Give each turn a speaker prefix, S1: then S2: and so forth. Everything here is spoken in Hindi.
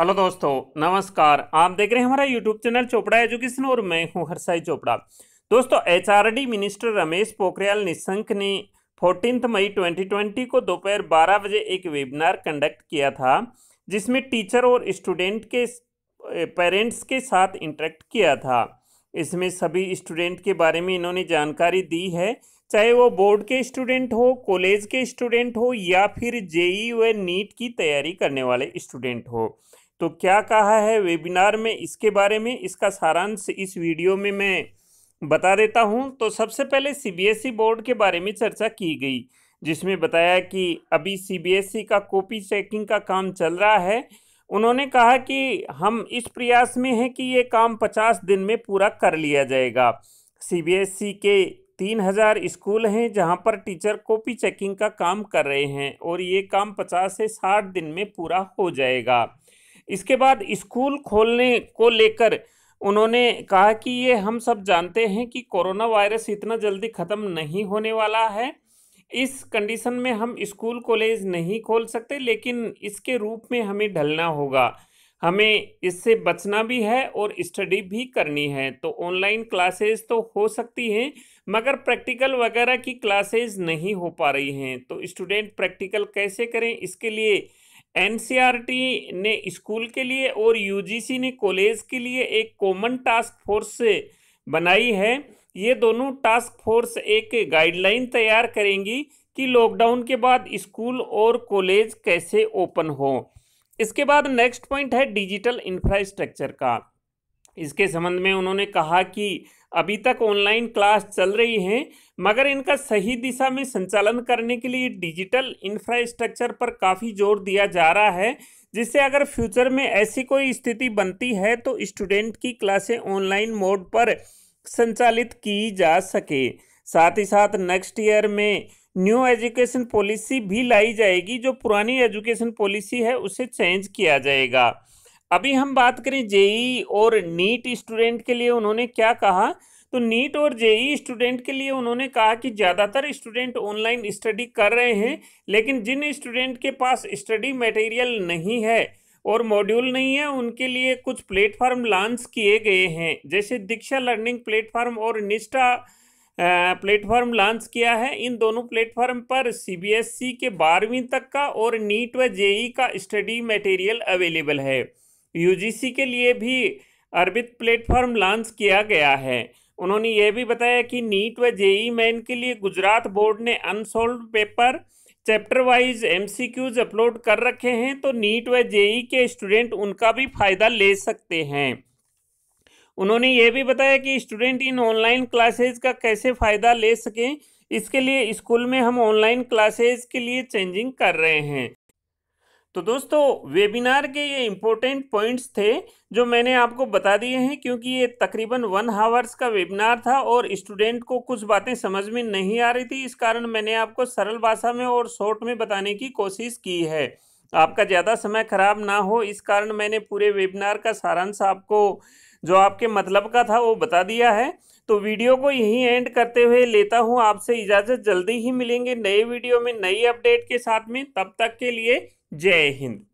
S1: हेलो दोस्तों नमस्कार आप देख रहे हैं हमारा यूट्यूब चैनल चोपड़ा एजुकेशन और मैं हूं हरसाई चोपड़ा दोस्तों एचआरडी मिनिस्टर रमेश पोखरियाल निशंक ने फोर्टीन मई 2020 को दोपहर 12 बजे एक वेबिनार कंडक्ट किया था जिसमें टीचर और स्टूडेंट के पेरेंट्स के साथ इंटरेक्ट किया था इसमें सभी स्टूडेंट के बारे में इन्होंने जानकारी दी है चाहे वो बोर्ड के स्टूडेंट हो कॉलेज के स्टूडेंट हो या फिर जेई व नीट की तैयारी करने वाले स्टूडेंट हो तो क्या कहा है वेबिनार में इसके बारे में इसका सारांश इस वीडियो में मैं बता देता हूं तो सबसे पहले सीबीएसई बोर्ड के बारे में चर्चा की गई जिसमें बताया कि अभी सीबीएसई का कॉपी चेकिंग का काम चल रहा है उन्होंने कहा कि हम इस प्रयास में हैं कि ये काम पचास दिन में पूरा कर लिया जाएगा सीबीएसई के तीन हज़ार स्कूल हैं जहां पर टीचर कॉपी चेकिंग का काम कर रहे हैं और ये काम पचास से साठ दिन में पूरा हो जाएगा इसके बाद स्कूल खोलने को लेकर उन्होंने कहा कि ये हम सब जानते हैं कि कोरोना वायरस इतना जल्दी ख़त्म नहीं होने वाला है इस कंडीशन में हम स्कूल कॉलेज नहीं खोल सकते लेकिन इसके रूप में हमें ढलना होगा हमें इससे बचना भी है और स्टडी भी करनी है तो ऑनलाइन क्लासेस तो हो सकती हैं मगर प्रैक्टिकल वगैरह की क्लासेस नहीं हो पा रही हैं तो स्टूडेंट प्रैक्टिकल कैसे करें इसके लिए एनसीईआरटी ने स्कूल के लिए और यूजीसी ने कॉलेज के लिए एक कॉमन टास्क फोर्स बनाई है ये दोनों टास्क फोर्स एक गाइडलाइन तैयार करेंगी कि लॉकडाउन के बाद स्कूल और कॉलेज कैसे ओपन हो इसके बाद नेक्स्ट पॉइंट है डिजिटल इंफ्रास्ट्रक्चर का इसके संबंध में उन्होंने कहा कि अभी तक ऑनलाइन क्लास चल रही हैं मगर इनका सही दिशा में संचालन करने के लिए डिजिटल इंफ्रास्ट्रक्चर पर काफ़ी जोर दिया जा रहा है जिससे अगर फ्यूचर में ऐसी कोई स्थिति बनती है तो स्टूडेंट की क्लासें ऑनलाइन मोड पर संचालित की जा सके साथ ही साथ नेक्स्ट ईयर में न्यू एजुकेशन पॉलिसी भी लाई जाएगी जो पुरानी एजुकेशन पॉलिसी है उसे चेंज किया जाएगा अभी हम बात करें जेई और नीट स्टूडेंट के लिए उन्होंने क्या कहा तो नीट और जेई स्टूडेंट के लिए उन्होंने कहा कि ज़्यादातर स्टूडेंट ऑनलाइन स्टडी कर रहे हैं लेकिन जिन स्टूडेंट के पास स्टडी मटेरियल नहीं है और मॉड्यूल नहीं है उनके लिए कुछ प्लेटफॉर्म लॉन्च किए गए हैं जैसे दीक्षा लर्निंग प्लेटफॉर्म और निष्ठा प्लेटफॉर्म लॉन्च किया है इन दोनों प्लेटफॉर्म पर सीबीएसई के बारहवीं तक का और नीट व जेई का स्टडी मटेरियल अवेलेबल है यूजीसी के लिए भी अर्बित प्लेटफॉर्म लॉन्च किया गया है उन्होंने ये भी बताया कि नीट व जेई मैन के लिए गुजरात बोर्ड ने unsolved paper chapter wise MCQs upload कर रखे हैं तो नीट व जेई के स्टूडेंट उनका भी फायदा ले सकते हैं उन्होंने ये भी बताया कि स्टूडेंट इन ऑनलाइन क्लासेज का कैसे फ़ायदा ले सकें इसके लिए स्कूल में हम ऑनलाइन क्लासेज के लिए चेंजिंग कर रहे हैं तो दोस्तों वेबिनार के ये इम्पोर्टेंट पॉइंट्स थे जो मैंने आपको बता दिए हैं क्योंकि ये तकरीबन वन हावर्स का वेबिनार था और स्टूडेंट को कुछ बातें समझ में नहीं आ रही थी इस कारण मैंने आपको सरल भाषा में और शॉर्ट में बताने की कोशिश की है आपका ज़्यादा समय खराब ना हो इस कारण मैंने पूरे वेबिनार का सारांश आपको जो आपके मतलब का था वो बता दिया है तो वीडियो को यहीं एंड करते हुए लेता हूँ आपसे इजाज़त जल्दी ही मिलेंगे नए वीडियो में नई अपडेट के साथ में तब तक के लिए जय हिंद